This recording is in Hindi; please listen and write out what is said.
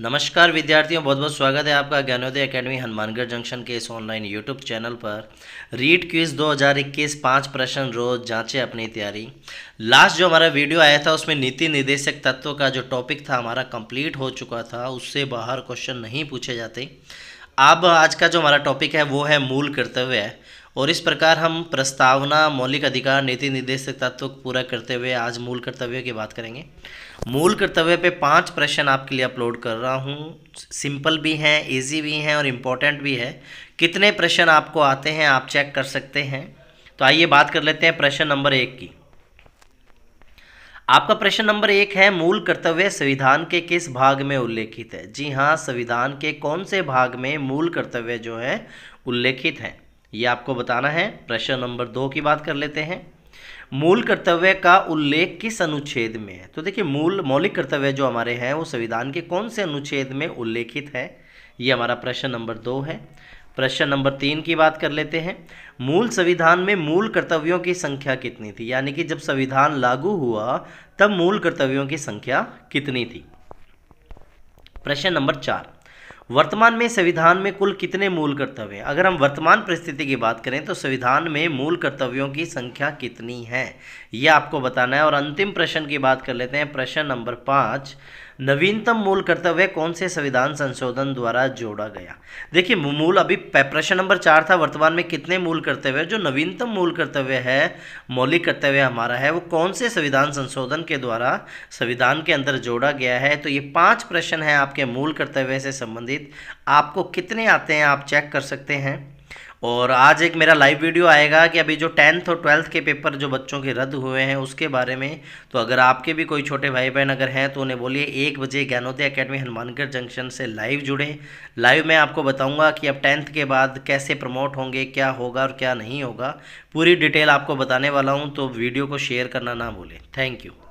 नमस्कार विद्यार्थियों बहुत बहुत स्वागत है आपका ज्ञानोदय एकेडमी हनुमानगढ़ जंक्शन के इस ऑनलाइन यूट्यूब चैनल पर रीड क्विज 2021 पांच प्रश्न रोज जांचे अपनी तैयारी लास्ट जो हमारा वीडियो आया था उसमें नीति निदेशक तत्व का जो टॉपिक था हमारा कंप्लीट हो चुका था उससे बाहर क्वेश्चन नहीं पूछे जाते अब आज का जो हमारा टॉपिक है वो है मूल कर्तव्य है और इस प्रकार हम प्रस्तावना मौलिक अधिकार नीति निर्देशक तत्व को पूरा करते हुए आज मूल कर्तव्य की बात करेंगे मूल कर्तव्य पे पांच प्रश्न आपके लिए अपलोड कर रहा हूँ सिंपल भी हैं इजी भी हैं और इम्पोर्टेंट भी है कितने प्रश्न आपको आते हैं आप चेक कर सकते हैं तो आइए बात कर लेते हैं प्रश्न नंबर एक की आपका प्रश्न नंबर एक है मूल कर्तव्य संविधान के किस भाग में उल्लेखित है जी हाँ संविधान के कौन से भाग में मूल कर्तव्य जो है उल्लेखित है ये आपको बताना है प्रश्न नंबर दो की बात कर लेते हैं मूल कर्तव्य का उल्लेख किस अनुच्छेद में है तो देखिए मूल मौलिक कर्तव्य जो हमारे हैं वो संविधान के कौन से अनुच्छेद में उल्लेखित है ये हमारा प्रश्न नंबर दो है प्रश्न नंबर तीन की बात कर लेते हैं मूल संविधान में मूल कर्तव्यों की संख्या कितनी थी यानी कि जब संविधान लागू हुआ तब मूल कर्तव्यों की संख्या कितनी थी प्रश्न नंबर चार वर्तमान में संविधान में कुल कितने मूल कर्तव्य हैं अगर हम वर्तमान परिस्थिति की बात करें तो संविधान में मूल कर्तव्यों की संख्या कितनी है यह आपको बताना है और अंतिम प्रश्न की बात कर लेते हैं प्रश्न नंबर पाँच नवीनतम मूल कर्तव्य कौन से संविधान संशोधन द्वारा जोड़ा गया देखिए मूल अभी प्रश्न नंबर चार था वर्तमान में कितने मूल कर्तव्य जो नवीनतम मूल कर्तव्य है मौलिक कर्तव्य हमारा है वो कौन से संविधान संशोधन के द्वारा संविधान के अंदर जोड़ा गया है तो ये पांच प्रश्न हैं आपके मूल कर्तव्य से संबंधित आपको कितने आते हैं आप चेक कर सकते हैं और आज एक मेरा लाइव वीडियो आएगा कि अभी जो टेंथ और ट्वेल्थ के पेपर जो बच्चों के रद्द हुए हैं उसके बारे में तो अगर आपके भी कोई छोटे भाई बहन अगर हैं तो उन्हें बोलिए एक बजे ज्ञानोदय अकेडमी हनुमानगढ़ जंक्शन से लाइव जुड़ें लाइव मैं आपको बताऊंगा कि अब टेंथ के बाद कैसे प्रमोट होंगे क्या होगा और क्या नहीं होगा पूरी डिटेल आपको बताने वाला हूँ तो वीडियो को शेयर करना ना भूलें थैंक यू